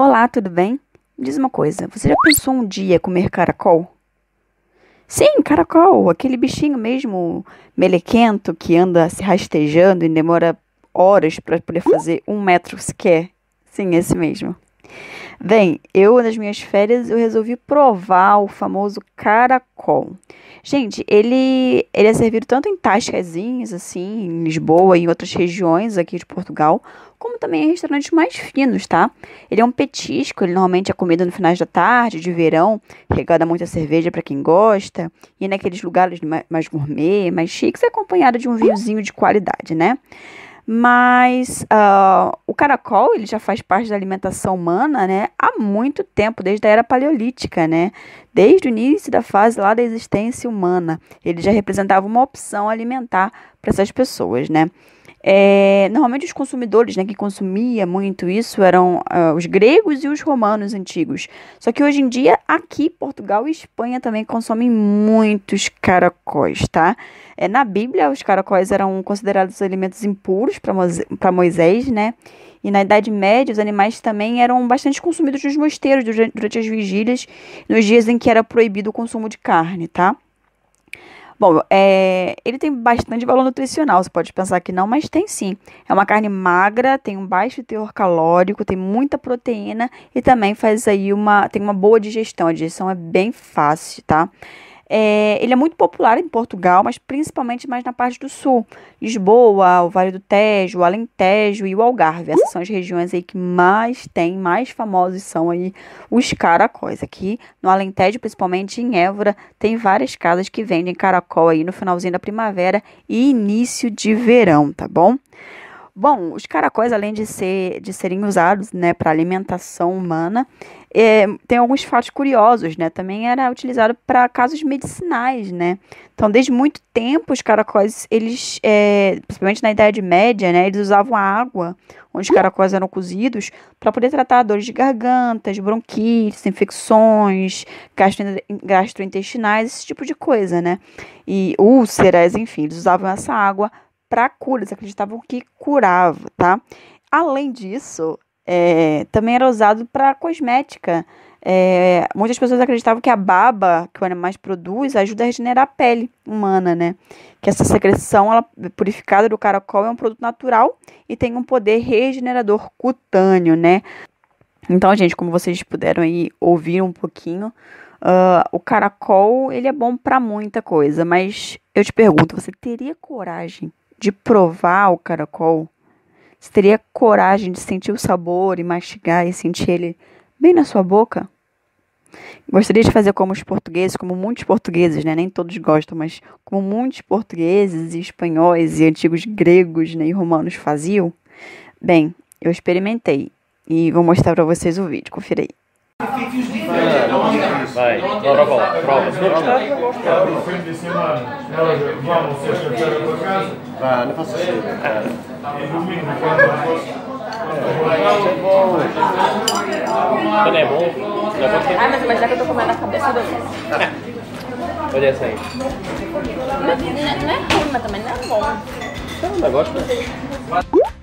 Olá, tudo bem? Me diz uma coisa, você já pensou um dia comer caracol? Sim, caracol, aquele bichinho mesmo melequento que anda se rastejando e demora horas para poder fazer um metro sequer. Sim, esse mesmo. Bem, eu nas minhas férias eu resolvi provar o famoso caracol. Gente, ele ele é servido tanto em tascazinhas assim, em Lisboa e em outras regiões aqui de Portugal, como também em restaurantes mais finos, tá? Ele é um petisco, ele normalmente é comido no final da tarde, de verão, regada muita cerveja para quem gosta, e naqueles lugares mais gourmet, mais chiques, acompanhado de um vinhozinho de qualidade, né? Mas uh, o caracol ele já faz parte da alimentação humana né, há muito tempo, desde a era paleolítica, né? Desde o início da fase lá da existência humana. Ele já representava uma opção alimentar para essas pessoas, né? É, normalmente os consumidores né, que consumia muito isso eram uh, os gregos e os romanos antigos. Só que hoje em dia, aqui, Portugal e Espanha também consomem muitos caracóis, tá? É, na Bíblia, os caracóis eram considerados alimentos impuros para Moisés, né? E na Idade Média, os animais também eram bastante consumidos nos mosteiros durante, durante as vigílias, nos dias em que era proibido o consumo de carne, tá? Bom, é, ele tem bastante valor nutricional, você pode pensar que não, mas tem sim. É uma carne magra, tem um baixo teor calórico, tem muita proteína e também faz aí uma, tem uma boa digestão. A digestão é bem fácil, tá? É, ele é muito popular em Portugal, mas principalmente mais na parte do sul. Lisboa, o Vale do Tejo, o Alentejo e o Algarve. Essas são as regiões aí que mais tem, mais famosos são aí os caracóis. Aqui no Alentejo, principalmente em Évora, tem várias casas que vendem caracol aí no finalzinho da primavera e início de verão, tá bom? Bom, os caracóis, além de, ser, de serem usados né, para alimentação humana, é, tem alguns fatos curiosos, né? Também era utilizado para casos medicinais, né? Então, desde muito tempo, os caracóis, eles, é, principalmente na Idade Média, né? Eles usavam a água, onde os caracóis eram cozidos, para poder tratar dores de gargantas, bronquites, infecções, gastrointestinais, esse tipo de coisa, né? E úlceras, enfim, eles usavam essa água para cura, eles acreditavam que curava, tá? Além disso, é, também era usado para cosmética. É, muitas pessoas acreditavam que a baba que o animal produz ajuda a regenerar a pele humana, né? Que essa secreção ela, purificada do caracol é um produto natural e tem um poder regenerador cutâneo, né? Então, gente, como vocês puderam aí ouvir um pouquinho, uh, o caracol ele é bom para muita coisa, mas eu te pergunto, você teria coragem de provar o caracol, você teria coragem de sentir o sabor e mastigar e sentir ele bem na sua boca? Gostaria de fazer como os portugueses, como muitos portugueses, né? Nem todos gostam, mas como muitos portugueses e espanhóis e antigos gregos né? e romanos faziam? Bem, eu experimentei e vou mostrar para vocês o vídeo. Confira aí. Efeitos é, diferentes. Vai, agora bom, prova. Se não gostar, eu gosto. No fim de semana, elas vão sexta-feira para casa. Vá, não faças isso. É domingo, quando Quando é bom. Ah, mas imagina que eu tô comendo a cabeça do Olha essa aí. não é ruim, é, é mas também não é bom. Não, ainda gosto.